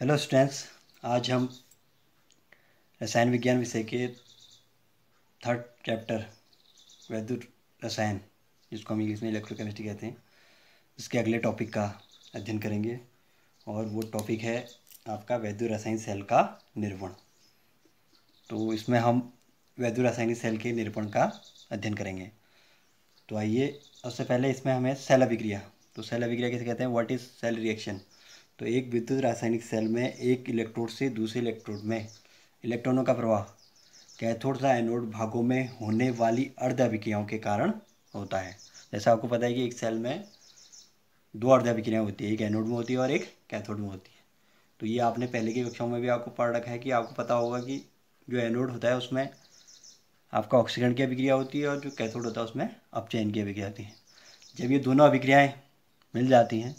hello students आज हम रसायन विज्ञान विषय के थर्ड चैप्टर वैद्युत रसायन जिसको हम इंग्लिश में इलेक्ट्रोकेमिस्ट्री कहते हैं उसके अगले टॉपिक का अध्ययन करेंगे और वो टॉपिक है आपका वैद्युत रसायन सेल का निर्वण तो इसमें हम वैद्युत रासायनिक सेल के निर्पण का अध्ययन करेंगे तो आइए सबसे पहले इसमें हमें सेल अभिक्रिया तो सेल अभिक्रिया कैसे कहते हैं व्हाट इज़ सेल रिएक्शन तो एक विद्युत रासायनिक सेल में एक इलेक्ट्रोड से दूसरे इलेक्ट्रोड में इलेक्ट्रॉनों का प्रवाह कैथोड तथा एनोड भागों में होने वाली अर्ध अभिक्रियाओं के कारण होता है जैसा आपको पता है कि एक सेल में दो अर्ध अभिक्रियाएँ होती है एक एनोड में होती है और एक कैथोड में होती है तो ये आपने पहले की कक्षाओं में भी आपको पढ़ रखा है कि आपको पता होगा कि जो एनोड होता है उसमें आपका ऑक्सीजन की अभिक्रिया होती है और जो कैथोड होता है उसमें अपचयन की अभिक्रिया होती है जब ये दोनों अभिक्रियाएँ मिल जाती हैं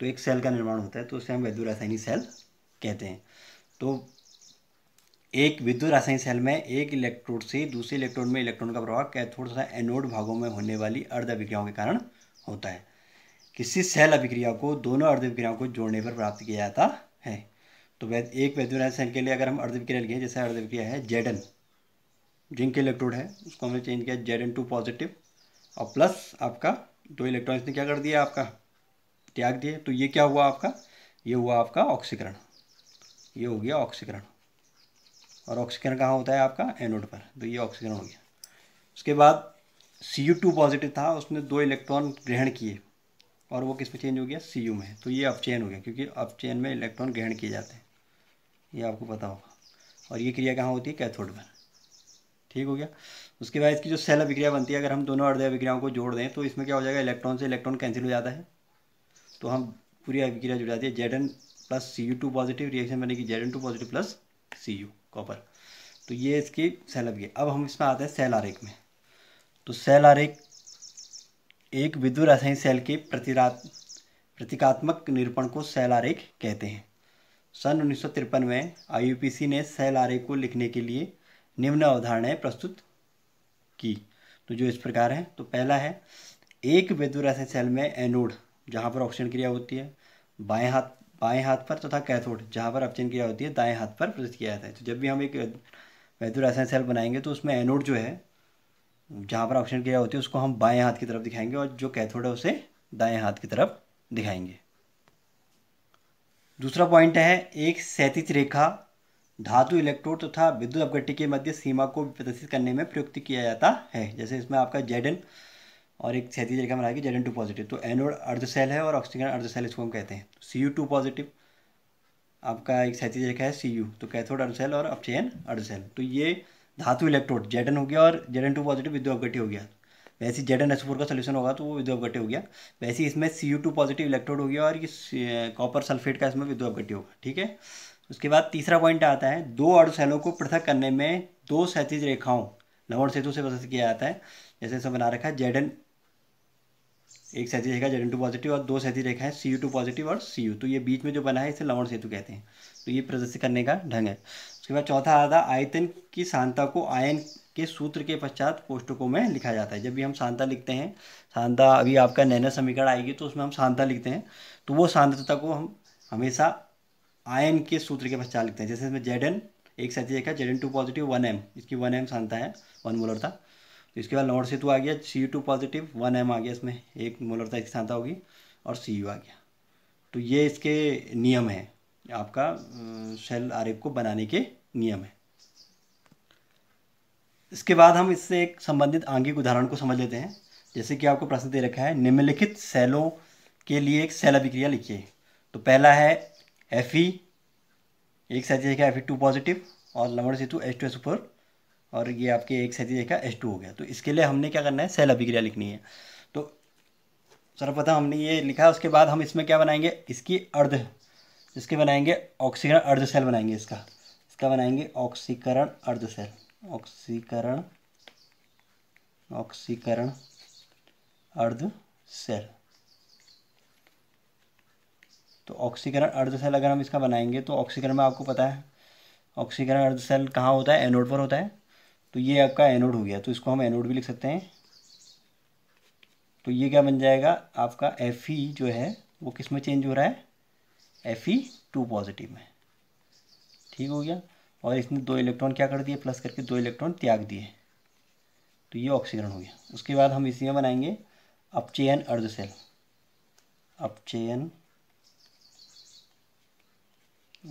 तो एक सेल का निर्माण होता है तो उसे हम विद्युत रासायनिक सेल कहते हैं तो एक विद्युत रासायनिक सेल में एक इलेक्ट्रोड से दूसरे इलेक्ट्रोड में इलेक्ट्रॉन का प्रवाह कैथोड तथा एनोड भागों में होने वाली अर्ध अभिक्रियाओं के कारण होता है किसी सेल अभिक्रिया को दोनों अर्ध अभिक्रियाओं को जोड़ने पर प्राप्त किया जाता है तो वैद एक वैद्युत रासायनिक सेल के लिए अगर हम अर्ध अभिक्रिया लिखें जैसे अर्ध अभिक्रिया है जेडन जिंक इलेक्ट्रोड है उसको हमने चेंज किया जेडन टू पॉजिटिव और प्लस आपका दो इलेक्ट्रॉन ने क्या कर दिया आपका त्याग दिए तो ये क्या हुआ आपका ये हुआ आपका ऑक्सीकरण ये हो गया ऑक्सीकरण और ऑक्सीकरण कहाँ होता है आपका एनोड पर तो ये ऑक्सीकरण हो गया उसके बाद सी यू टू पॉजिटिव था उसने दो इलेक्ट्रॉन ग्रहण किए और वो किस में चेंज हो गया सी यू में तो ये अपचैन हो गया क्योंकि अपचैन में इलेक्ट्रॉन ग्रहण किए जाते हैं ये आपको पता होगा और ये क्रिया कहाँ होती है कैथोड पर ठीक हो गया उसके बाद इसकी जो सेल अभिक्रिया बनती है अगर हम दोनों अर्ध अभिक्रियाओं को जोड़ दें तो इसमें क्या हो जाएगा इलेक्ट्रॉन से इलेक्ट्रॉन कैंसिल हो जाता है तो हम पूरी अभिक्रिया जुड़ा दिए Z N plus C U two positive reaction बनेगी Z N two positive plus C U copper तो ये इसकी सेल अभिक्रिया अब हम इसमें आते हैं सेल आरेख में तो सेल आरेख एक विद्युत रासायनिक सेल के प्रतिरा प्रतीकात्मक निरूपण को सेल आरेख कहते हैं सन उन्नीस में सी ने सेल आरेख को लिखने के लिए निम्न अवधारणाएं प्रस्तुत की तो जो इस प्रकार है तो पहला है एक विद्युत रासायनिक सेल में एनोड जहाँ पर ऑक्सीजन क्रिया होती है बाएं हाथ बाएं हाथ पर तथा तो कैथोड जहाँ पर ऑप्शन क्रिया होती है दाएं हाथ पर प्रदर्शित किया जाता है तो जब भी हम एक वैद्य रासायन सेल बनाएंगे तो उसमें एनोड जो है जहाँ पर ऑक्सीजन क्रिया होती है उसको हम बाएँ हाथ की तरफ दिखाएंगे और जो कैथोड है उसे दाएँ हाथ की तरफ दिखाएंगे दूसरा पॉइंट है एक क्षैतिज रेखा धातु इलेक्ट्रोड तथा तो विद्युत अपगट्टी के मध्य सीमा को प्रदर्शित करने में प्रयुक्त किया जाता है जैसे इसमें आपका जेड एन और एक क्षैतिज रेखा बनाएगी जेड एन टू पॉजिटिव तो एनोड अर्ध सेल है और ऑक्सीजन अर्ध सेल इसको हम कहते हैं सी यू टू पॉजिटिव आपका एक क्षैतिज रेखा है सी यू तो कैथोड अर्ध सेल और ऑक्सीजन अर्ध सेल तो ये धातु इलेक्ट्रोड जेडन हो गया और जेडन टू पॉजिटिव विद्युपगटी हो गया वैसे जेड एन एस फोर का सोल्यूशन होगा तो वो विद्युपगटी हो गया वैसे इसमें C U two positive electrode हो गया और ये कॉपर सल्फेट का इसमें विद्युपगटी होगा ठीक है उसके बाद तीसरा पॉइंट आता है दो अर्धसेलों को पृथक करने में दो सैतीज रेखाओं लवण सेतु से प्रदर्शित किया जाता है जैसे इसमें बना रखा है जेड एन एक सहती रेखा जेड टू पॉजिटिव और दो सहती रेखा है सी यू टू पॉजिटिव और सी यू तो ये बीच में जो बना है इसे लवण सेतु कहते हैं तो ये प्रदर्शित करने का ढंग है उसके बाद चौथा आधा आयतन की शांता को आयन के सूत्र के पश्चात कोष्टकों में लिखा जाता है जब भी हम शांता लिखते हैं शांता अभी आपका नैना समीकरण आएगी तो उसमें हम शांता लिखते हैं तो वो शांतता को हम हमेशा आयन के सूत्र के पश्चात लिखते हैं जैसे इसमें जेड एक साथी रेखा Z two positive one M इसकी वन एम शांता है वन मोलर था इसके बाद नॉर्थ सेतु आ गया C U two positive one M आ गया इसमें एक मोलर साइज की होगी और सी यू आ गया तो ये इसके नियम है आपका सेल आर को बनाने के नियम है इसके बाद हम इससे एक संबंधित आंगिक उदाहरण को समझ लेते हैं जैसे कि आपको प्रश्न दे रखा है निम्नलिखित सेलों के लिए एक सेल अभिक्रिया लिखिए तो पहला है एफ एक साथ देखेगा एफ टू पॉजिटिव और लवण सेतु एच टू एस ऊपर और ये आपके एक सैंतीस एक एच टू हो गया तो इसके लिए हमने क्या करना है सेल अभिक्रिया लिखनी है तो सर्वप्रथम हमने ये लिखा उसके बाद हम इसमें क्या बनाएंगे इसकी अर्ध इसके बनाएंगे ऑक्सीकरण अर्ध सेल बनाएंगे इसका इसका बनाएंगे ऑक्सीकरण अर्ध सेल ऑक्सीकरण ऑक्सीकरण अर्ध सेल तो ऑक्सीकरण अर्ध सेल अगर हम इसका बनाएंगे तो ऑक्सीकरण में आपको पता है ऑक्सीकरण अर्ध सेल कहाँ होता है एनोड पर होता है तो ये आपका एनोड हो गया तो इसको हम एनोड भी लिख सकते हैं तो ये क्या बन जाएगा आपका एफ ई जो है वो किस में चेंज हो रहा है एफ ई टू पॉजिटिव में ठीक हो गया और इसने दो इलेक्ट्रॉन क्या कर दिए प्लस करके दो इलेक्ट्रॉन त्याग दिए तो ये ऑक्सीकरण हो गया उसके बाद हम इसी में बनाएंगे अपचयन अर्ध सेल अपचयन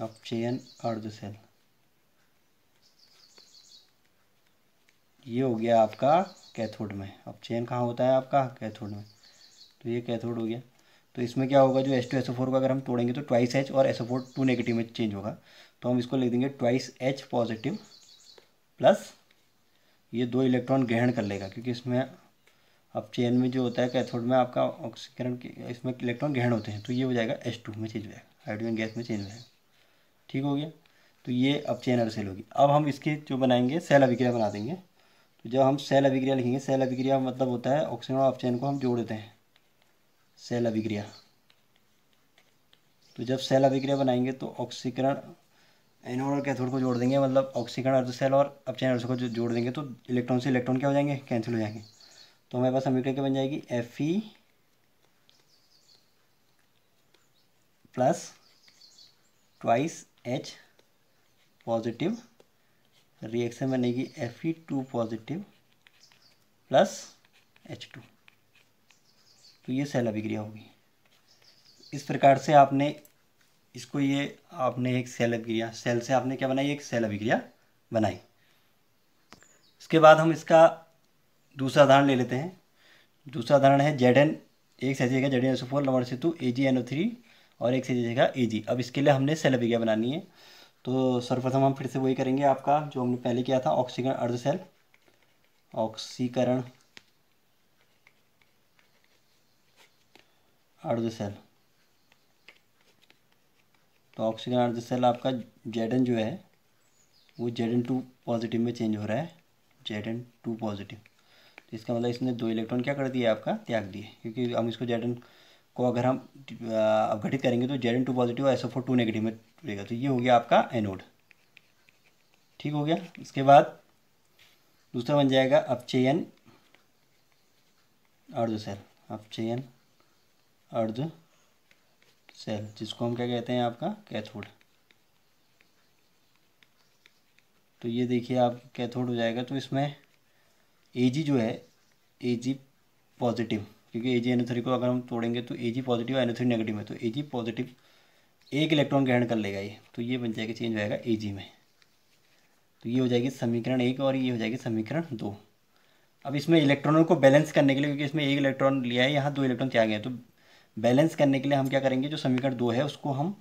अपचयन अर्ध सेल ये हो गया आपका कैथोड में अब चेन कहाँ होता है आपका कैथोड में तो ये कैथोड हो गया तो इसमें क्या होगा जो एस टू एस फोर को अगर हम तोड़ेंगे तो ट्वाइस एच और एस फोर टू नेगेटिव में चेंज होगा तो हम इसको लिख देंगे ट्वाइस एच पॉजिटिव प्लस ये दो इलेक्ट्रॉन ग्रहण कर लेगा क्योंकि इसमें अब चेन में जो होता है कैथोड में आपका ऑक्सीकरण इसमें इलेक्ट्रॉन ग्रहण होते हैं तो ये हो जाएगा एस टू में चेंज हो जाएगा हाइड्रोजन गैस में चेंज हो जाएगा ठीक हो गया तो ये अब चेन और सेल होगी अब हम इसकी जो बनाएंगे सेल अभिक्रिया बना देंगे जब हम सेल अभिक्रिया लिखेंगे सेल अभिक्रिया मतलब होता है ऑक्सीजन और ऑप्शन को हम जोड़ देते हैं सेल अभिक्रिया तो जब सेल अभिक्रिया बनाएंगे तो ऑक्सीकरण एनोड और कैथोड को जोड़ देंगे मतलब ऑक्सीकरण अर्ध सेल और अपचयन अर्ध को जोड़ देंगे तो इलेक्ट्रॉन से इलेक्ट्रॉन क्या हो जाएंगे कैंसिल हो जाएंगे तो हमारे पास समीकरण क्या बन जाएगी F E plus twice H positive reaction बनेगी F E two positive plus H two तो ये सेल अभिक्रिया होगी इस प्रकार से आपने इसको ये आपने एक सेल अभिक्रिया सेल से आपने क्या बनाई एक सेल अभिक्रिया बनाई उसके बाद हम इसका दूसरा उदाहरण ले लेते हैं दूसरा उदाहरण है जेड एन एक सही जगह जेड एन एसो फोर लवर सेतु A G N O three और एक सही जगह ए जी अब इसके लिए हमने सेल अभिक्रिया बनानी है तो सर्वप्रथम हम फिर से वही करेंगे आपका जो हमने पहले किया था ऑक्सीकरण अर्ध सेल ऑक्सीकरण अर्ध सेल तो ऑक्सीकरण अर्ध सेल आपका जेडन जो है वो जेडन टू पॉजिटिव में चेंज हो रहा है जेडन टू पॉजिटिव तो इसका मतलब इसने दो इलेक्ट्रॉन क्या कर दिया आपका त्याग दिए क्योंकि हम इसको जेडन को अगर हम अवघटित करेंगे तो Z two positive S S four two negative में रहेगा तो ये हो गया आपका एनोड ठीक हो गया इसके बाद दूसरा बन जाएगा अपचयन अर्ध सेल अपचयन अर्ध सेल जिसको हम क्या कहते हैं आपका कैथोड तो ये देखिए आप कैथोड हो जाएगा तो इसमें ए जो है ए पॉजिटिव क्योंकि ए जी एनओ थ्री को अगर हम तोड़ेंगे तो A G positive N three negative है तो ए जी पॉजिटिव एक इलेक्ट्रॉन ग्रहण कर लेगा ये तो ये बन जाएगा चेंज हो जाएगा ए जी में तो ये हो जाएगी समीकरण एक और ये हो जाएगी समीकरण दो अब इसमें इलेक्ट्रॉनों को बैलेंस करने के लिए क्योंकि इसमें एक इलेक्ट्रॉन लिया है यहाँ दो इलेक्ट्रॉन त्याग हैं तो बैलेंस करने के लिए हम क्या करेंगे जो समीकरण दो है उसको हम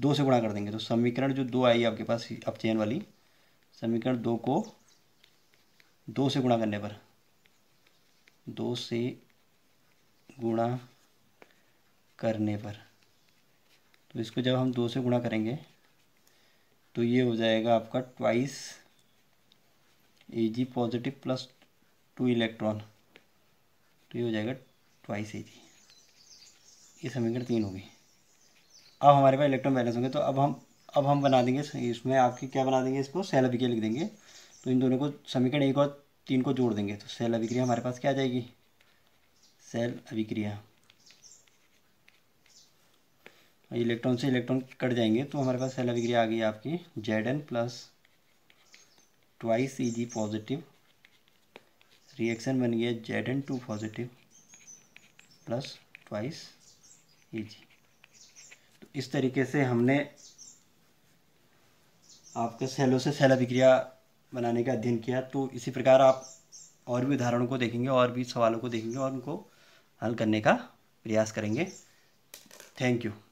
दो से गुणा कर देंगे तो समीकरण जो दो आई आपके पास अब चेन वाली समीकरण दो को दो से गुणा करने पर दो से गुणा करने पर तो इसको जब हम दो से गुणा करेंगे तो ये हो जाएगा आपका twice A G positive plus two electron तो ये हो जाएगा ट्वाइस ए जी ये समीकरण तीन होगी अब हमारे पास इलेक्ट्रॉन बैलेंस होंगे तो अब हम अब हम बना देंगे इसमें आपकी क्या बना देंगे इसको सेल अभिक्रिया लिख देंगे तो इन दोनों को समीकरण एक और तीन को जोड़ देंगे तो सेल अभिक्रिया हमारे पास क्या आ जाएगी सेल अभिक्रिया इलेक्ट्रॉन से इलेक्ट्रॉन कट जाएंगे तो हमारे पास सेल अभिक्रिया आ गई आपकी Z N plus twice E G positive reaction बन गया Z N two positive plus twice E G तो इस तरीके से हमने आपके सेलों से सेल अभिक्रिया बनाने का अध्ययन किया तो इसी प्रकार आप और भी उदाहरणों को देखेंगे और भी सवालों को देखेंगे और उनको हल करने का प्रयास करेंगे थैंक यू